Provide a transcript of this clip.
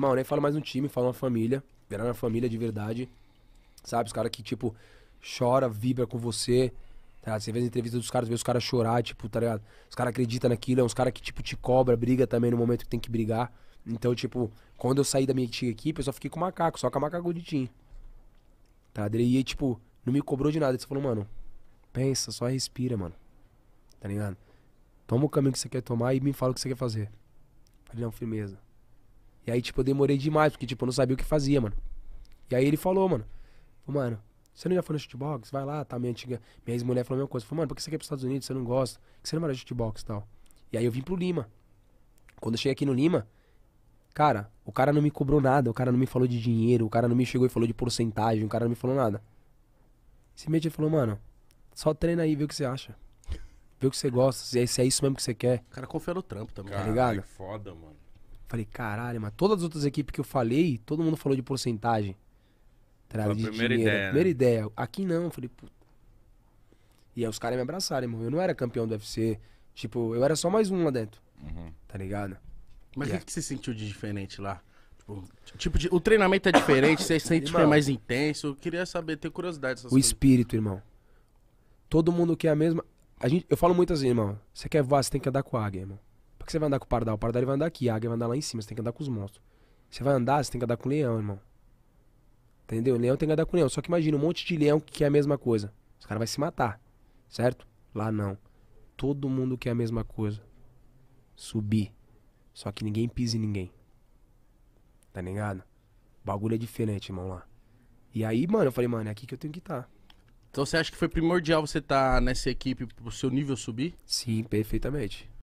Irmão, nem falo mais um time, falo uma família. Virar uma família de verdade. Sabe? Os caras que, tipo, chora, vibra com você. Tá? Você vê as entrevistas dos caras, vê os caras chorar, tipo, tá ligado? Os caras acreditam naquilo, é uns caras que, tipo, te cobra, briga também no momento que tem que brigar. Então, tipo, quando eu saí da minha antiga equipe, eu só fiquei com o macaco, só com a macaco de time. Tá? E tipo, não me cobrou de nada. Ele falou, mano, pensa, só respira, mano. Tá ligado? Toma o caminho que você quer tomar e me fala o que você quer fazer. falei, não, firmeza. E aí, tipo, eu demorei demais, porque, tipo, eu não sabia o que fazia, mano. E aí ele falou, mano, mano, você não já foi no shootbox? Vai lá, tá? Minha antiga, minha ex-mulher falou a mesma coisa. Falou, mano, por que você quer ir pros Estados Unidos? Você não gosta? Por que você não vai no shootbox e tal? E aí eu vim pro Lima. Quando eu cheguei aqui no Lima, cara, o cara não me cobrou nada, o cara não me falou de dinheiro, o cara não me chegou e falou de porcentagem, o cara não me falou nada. Simplesmente ele falou, mano, só treina aí, vê o que você acha. Vê o que você gosta, se é, se é isso mesmo que você quer. O cara confia no trampo também. Cara, tá ligado? Que foda, mano. Falei, caralho, mas todas as outras equipes que eu falei, todo mundo falou de porcentagem. Foi a de primeira dinheiro. ideia. Né? Primeira ideia. Aqui não, eu falei, puta. E aí os caras me abraçaram, irmão. Eu não era campeão do UFC. Tipo, eu era só mais um lá dentro. Uhum. Tá ligado? Mas o yeah. que, que você sentiu de diferente lá? Tipo, tipo, de, o treinamento é diferente, você sente que é mais intenso. Eu queria saber, ter curiosidade. O coisas. espírito, irmão. Todo mundo quer a mesma. A gente, eu falo muito assim, irmão. Você quer voar, você tem que andar com a águia, irmão que você vai andar com o pardal, o pardal ele vai andar aqui, a águia vai andar lá em cima, você tem que andar com os monstros. Você vai andar, você tem que andar com o leão, irmão. Entendeu? O leão tem que andar com o leão. Só que imagina um monte de leão que quer a mesma coisa. Os caras vão se matar, certo? Lá não. Todo mundo quer a mesma coisa. Subir. Só que ninguém pisa em ninguém. Tá ligado? O bagulho é diferente, irmão, lá. E aí, mano, eu falei, mano, é aqui que eu tenho que estar. Tá. Então você acha que foi primordial você estar tá nessa equipe pro seu nível subir? Sim, perfeitamente.